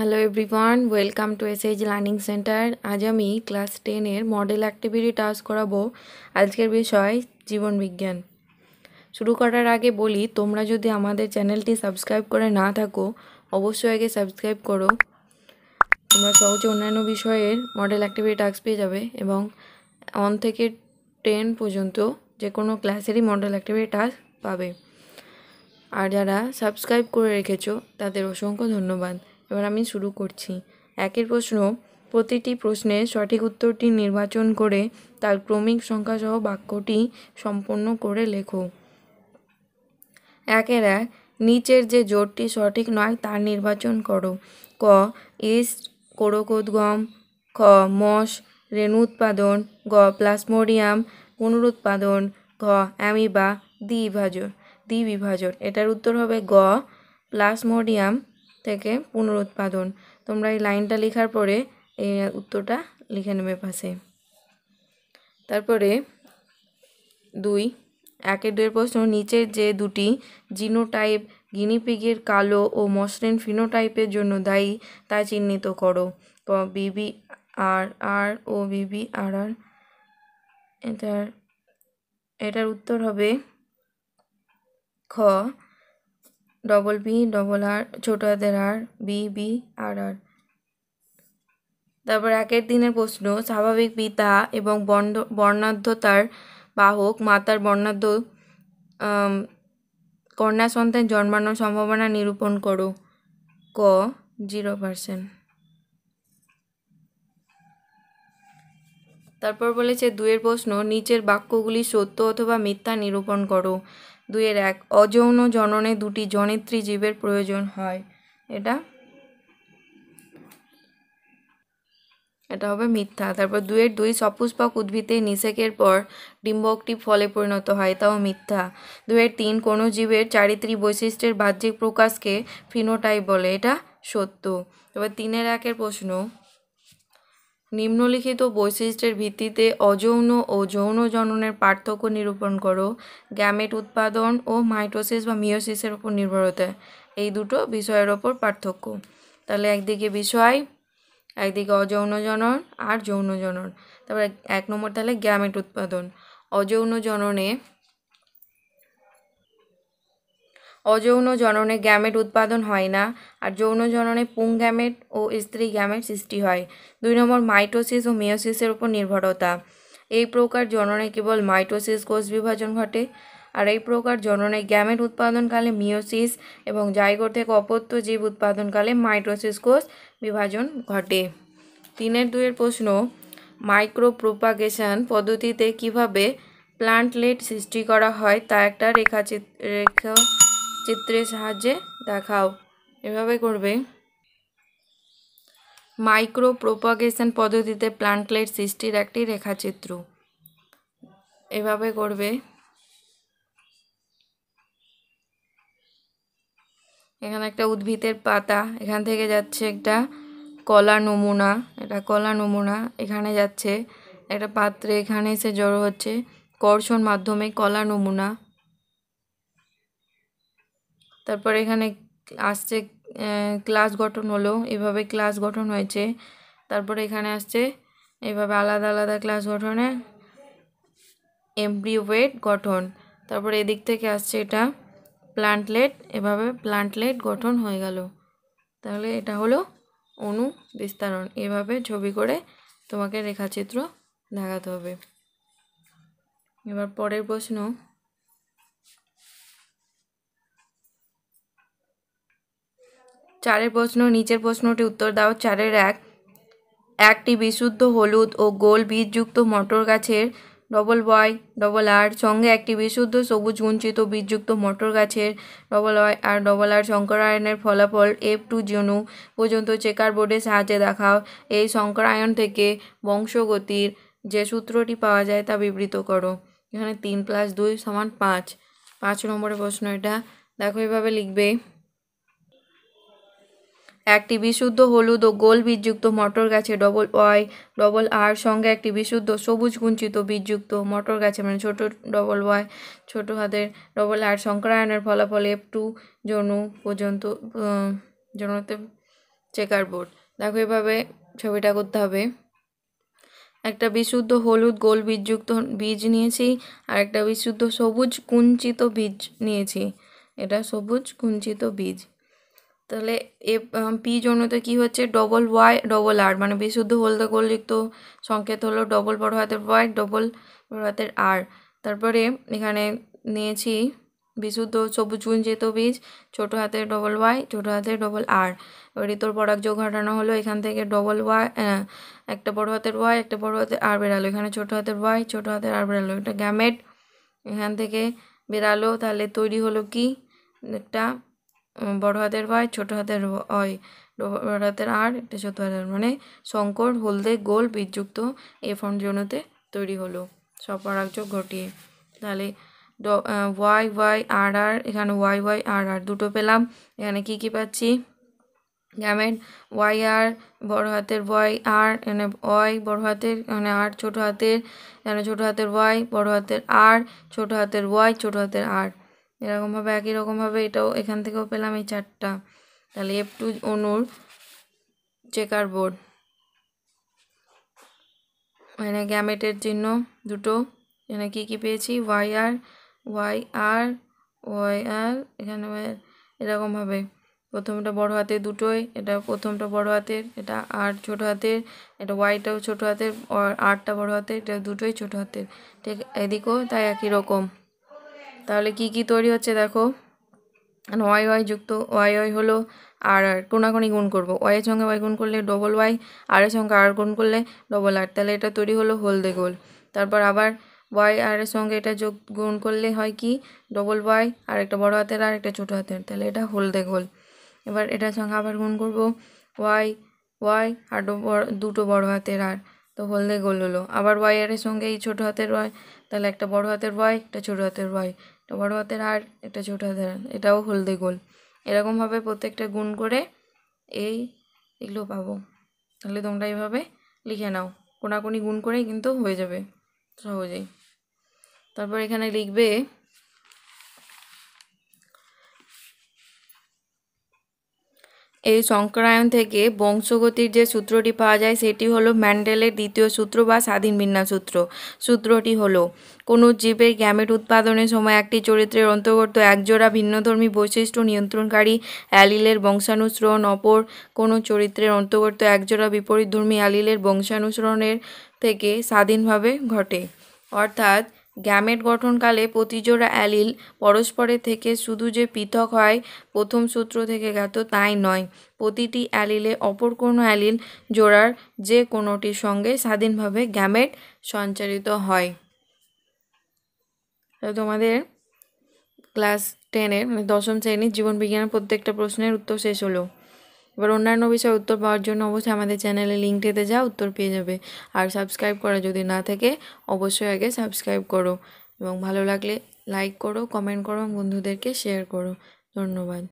hello everyone welcome to S H learning centre আজ আমি class টেনের মডেল অ্যাক্টিভিটি টাস্ক করাবো আজকের বিষয় জীবনবিজ্ঞান শুরু করার আগে বলি তোমরা যদি আমাদের চ্যানেলটি সাবস্ক্রাইব করে না থাকো অবশ্যই আগে সাবস্ক্রাইব করো তোমরা সহজে অন্যান্য বিষয়ের মডেল অ্যাক্টিভিটি টাস্ক পেয়ে যাবে এবং ওয়ান থেকে টেন পর্যন্ত যে কোনো ক্লাসেরই মডেল অ্যাক্টিভিটি টাস্ক পাবে আর যারা সাবস্ক্রাইব করে রেখেছো তাদের অসংখ্য ধন্যবাদ এবার আমি শুরু করছি একের প্রশ্ন প্রতিটি প্রশ্নের সঠিক উত্তরটি নির্বাচন করে তার ক্রমিক সংখ্যাসহ বাক্যটি সম্পন্ন করে লেখো একের এক নিচের যে জোটটি সঠিক নয় তার নির্বাচন করো ক ইস কোরকোদ্গম খ মস রেণু উৎপাদন গ প্লাসমোডিয়াম পুনরুৎপাদন ঘ অ্যামিবা দ্বিবিভাজন দ্বিবিভাজন এটার উত্তর হবে গ প্লাসমোডিয়াম থেকে পুনরুৎপাদন তোমরা এই লাইনটা লেখার পরে এই উত্তরটা লিখে নেবে পাশে তারপরে দুই একের দুয়ের প্রশ্ন নিচের যে দুটি জিনোটাইপ গিনিপিগের কালো ও মসৃণ ফিনোটাইপের জন্য দায়ী তা চিহ্নিত করো ক বিবি আর আর ও বিবি আর আর এটার এটার উত্তর হবে খ ডবল বি ডবল আর ছোটো হাতের আর বি বি আর আর তারপর একের দিনের প্রশ্ন স্বাভাবিক পিতা এবং বর্ণ বর্ণাঢ্যতার বাহক মাতার বর্ণাধ্য কন্যা সন্তান জন্মানোর সম্ভাবনা নিরূপণ করো ক জিরো পার্সেন্ট তারপর বলেছে দুয়ের প্রশ্ন নিচের বাক্যগুলি সত্য অথবা মিথ্যা নিরূপণ করো দুইয়ের এক অযৌন জননে দুটি জনেত্রী জীবের প্রয়োজন হয় এটা এটা হবে মিথ্যা তারপর দুয়ের দুই সপুষ্পক উদ্ভিদে নিষেকের পর ডিম্বকটি ফলে পরিণত হয় তাও মিথ্যা দুয়ের তিন কোনো জীবের চারিত্রিক বৈশিষ্ট্যের বাহ্যিক প্রকাশকে ফিনোটাই বলে এটা সত্য এবার তিনের একের প্রশ্ন নিম্নলিখিত বৈশিষ্ট্যের ভিত্তিতে অযৌন ও যৌন জননের পার্থক্য নিরূপণ করো গ্যামেট উৎপাদন ও মাইটোসিস বা মিওসিসের উপর নির্ভরতা এই দুটো বিষয়ের ওপর পার্থক্য তাহলে একদিকে বিষয় একদিকে অযৌন জনন আর যৌন জনন তারপর এক নম্বর তাহলে গ্যামেট উৎপাদন অযৌন জননে অযৌন জননে গ্যামেট উৎপাদন হয় না আর যৌন জননে পুং গ্যামেট ও স্ত্রী গ্যামেট সৃষ্টি হয় দুই নম্বর মাইটোসিস ও মিওসিসের উপর নির্ভরতা এই প্রকার জননে কেবল মাইটোসিস কোষ বিভাজন ঘটে আর এই প্রকার জননে গ্যামেট উৎপাদনকালে মিওসিস এবং জাইগোর থেকে অপত্য জীব উৎপাদনকালে মাইটোসিস কোষ বিভাজন ঘটে তিনের দুয়ের প্রশ্ন মাইক্রো প্রোপাগেশন পদ্ধতিতে কিভাবে প্লান্টলেট সৃষ্টি করা হয় তা একটা রেখাচিত্র রেখা চিত্রের সাহায্যে দেখাও এভাবে করবে মাইক্রো প্রোপাগেশন পদ্ধতিতে প্ল্যান্টলেট সৃষ্টির একটি রেখাচিত্র এভাবে করবে এখানে একটা উদ্ভিদের পাতা এখান থেকে যাচ্ছে একটা কলা নমুনা এটা কলা নমুনা এখানে যাচ্ছে একটা পাত্রে এখানে এসে জড়ো হচ্ছে কর্ষণ মাধ্যমে কলা নমুনা তারপর এখানে আসছে ক্লাস গঠন হলো এভাবে ক্লাস গঠন হয়েছে তারপরে এখানে আসছে এভাবে আলাদা আলাদা ক্লাস গঠনে এমব্রিওয়েট গঠন তারপর এদিক থেকে আসছে এটা প্লান্টলেট এভাবে প্লান্টলেট গঠন হয়ে গেল তাহলে এটা হলো অনু বিস্তারণ এভাবে ছবি করে তোমাকে রেখাচিত্র দেখাতে হবে এবার পরের প্রশ্ন চারের প্রশ্ন নিচের প্রশ্নটি উত্তর দাও চারের এক একটি বিশুদ্ধ হলুদ ও গোল বীজযুক্ত মটর গাছের ডবল ওয়াই ডবল আর সঙ্গে একটি বিশুদ্ধ সবুজ গুঞ্চিত বীজযুক্ত মটর গাছের double Y R double R শঙ্করায়নের ফলাফল এফ টু জনু পর্যন্ত চেকার বোর্ডের সাহায্যে দেখাও এই শঙ্করায়ন থেকে বংশগতির যে সূত্রটি পাওয়া যায় তা বিবৃত করো এখানে তিন প্লাস দুই সমান পাঁচ পাঁচ নম্বরের প্রশ্ন এটা দেখো এভাবে লিখবে একটি বিশুদ্ধ হলুদ ও গোল বীজযুক্ত মটর গাছে ডবল ওয়াই ডবল আর সঙ্গে একটি বিশুদ্ধ সবুজ গুঞ্চিত বীজযুক্ত মটর গাছে মানে ছোট ডবল ওয়াই ছোট হাতের ডবল আর সংক্রায়নের ফলাফল এফ টু জনু পর্যন্ত জনতে চেকার বোর্ড দেখো এভাবে ছবিটা করতে হবে একটা বিশুদ্ধ হলুদ গোল বীজযুক্ত বীজ নিয়েছি আর একটা বিশুদ্ধ সবুজ কুঞ্চিত বীজ নিয়েছি এটা সবুজ কুঞ্চিত বীজ তাহলে এ পি তো কী হচ্ছে ডবল ওয়াই ডবল আর মানে বিশুদ্ধ হলদে গোলযুক্ত সংকেত হলো ডবল বড় হাতের ওয়াই ডবল বড় হাতের আর তারপরে এখানে নিয়েছি বিশুদ্ধ সবুজ যেত বীজ ছোট হাতের ডবল ওয়াই ছোটো হাতের ডবল আর এবার ঋতুর পরাগ যোগ ঘটানো হলো এখান থেকে ডবল ওয়াই একটা বড় হাতের ওয়াই একটা বড় হাতে আর বেরালো এখানে ছোট হাতের ওয়াই ছোট হাতের আর বেরালো একটা গ্যামেট এখান থেকে বেরালো তাহলে তৈরি হলো কি একটা বড় হাতের ওয়াই ছোট হাতের অয় বড় হাতের আর একটা ছোট হাতের মানে শঙ্কর হলদে গোল বীজযুক্ত এ জনতে তৈরি হলো সপরাগযোগ ঘটিয়ে তাহলে ওয়াই ওয়াই আর আর এখানে ওয়াই ওয়াই আর আর দুটো পেলাম এখানে কি কি পাচ্ছি গ্যামেট ওয়াই আর বড় হাতের ওয়াই আর এখানে ওয়াই বড় হাতের এখানে আর ছোট হাতের এখানে ছোট হাতের ওয়াই বড় হাতের আর ছোট হাতের ওয়াই ছোট হাতের আর এরকমভাবে একই রকমভাবে এটাও এখান থেকেও পেলাম এই চারটা তাহলে এফ টু অনুর চেকার বোর্ড এখানে গ্যামেটের চিহ্ন দুটো এখানে কি কি পেয়েছি Y R Y R Y R এখানে এরকমভাবে প্রথমটা বড় হাতের দুটোই এটা প্রথমটা বড় হাতের এটা আর ছোট হাতের এটা ওয়াইটাও ছোট হাতের আরটা বড় হাতের এটা দুটোই ছোট হাতের ঠিক এদিকেও তাই একই রকম তাহলে কি কি তৈরি হচ্ছে দেখো ওয়াই মানে ওয়াই যুক্ত ওয়াই ওয়াই হলো আর আর কোনাকোনি গুণ করবো ওয়াইয়ের সঙ্গে ওয়াই গুণ করলে ডবল ওয়াই আর এর সঙ্গে আর গুণ করলে ডবল আর তাহলে এটা তৈরি হলো হলদে গোল তারপর আবার ওয়াই আর এর সঙ্গে এটা যোগ গুণ করলে হয় কি ডবল ওয়াই আর একটা বড় হাতের আর একটা ছোটো হাতের তাহলে এটা হলদে গোল এবার এটার সঙ্গে আবার গুণ করবো ওয়াই ওয়াই আর দুটো বড় হাতের আর তো হলদে গোল হলো আবার ওয়াই আর এর সঙ্গে এই ছোটো হাতের ওয়াই তাহলে একটা বড় হাতের ওয়াই একটা ছোটো হাতের ওয়াই বড় হাতের আর একটা ছোট হাতের এটাও হলদে গোল এরকমভাবে প্রত্যেকটা গুণ করে এই এগুলো পাবো তাহলে তোমরা এইভাবে লিখে নাও কোনাকুনি গুণ করেই কিন্তু হয়ে যাবে সহজেই তারপর এখানে লিখবে এই সংক্রায়ণ থেকে বংশগতির যে সূত্রটি পাওয়া যায় সেটি হলো ম্যান্ডেলের দ্বিতীয় সূত্র বা স্বাধীন বিন্যাস সূত্র সূত্রটি হলো কোনো জীবের গ্যামেট উৎপাদনের সময় একটি চরিত্রের অন্তর্গত একজোড়া ভিন্নধর্মী বৈশিষ্ট্য নিয়ন্ত্রণকারী অ্যালিলের বংশানুসরণ অপর কোনো চরিত্রের অন্তর্গত একজোড়া বিপরীতধর্মী অ্যালিলের বংশানুসরণের থেকে স্বাধীনভাবে ঘটে অর্থাৎ গ্যামেট গঠনকালে প্রতিজোড়া অ্যালিল পরস্পরের থেকে শুধু যে পৃথক হয় প্রথম সূত্র থেকে জ্ঞাত তাই নয় প্রতিটি অ্যালিলে অপর কোনো অ্যালিল জোড়ার যে কোনোটির সঙ্গে স্বাধীনভাবে গ্যামেট সঞ্চারিত হয় তোমাদের ক্লাস টেনের মানে দশম শ্রেণীর জীবনবিজ্ঞানের প্রত্যেকটা প্রশ্নের উত্তর শেষ হলো এবার অন্যান্য বিষয়ে উত্তর পাওয়ার জন্য অবশ্যই আমাদের চ্যানেলে লিঙ্কটিতে যা উত্তর পেয়ে যাবে আর সাবস্ক্রাইব করা যদি না থাকে অবশ্যই আগে সাবস্ক্রাইব করো এবং ভালো লাগলে লাইক করো কমেন্ট করো বন্ধুদেরকে শেয়ার করো ধন্যবাদ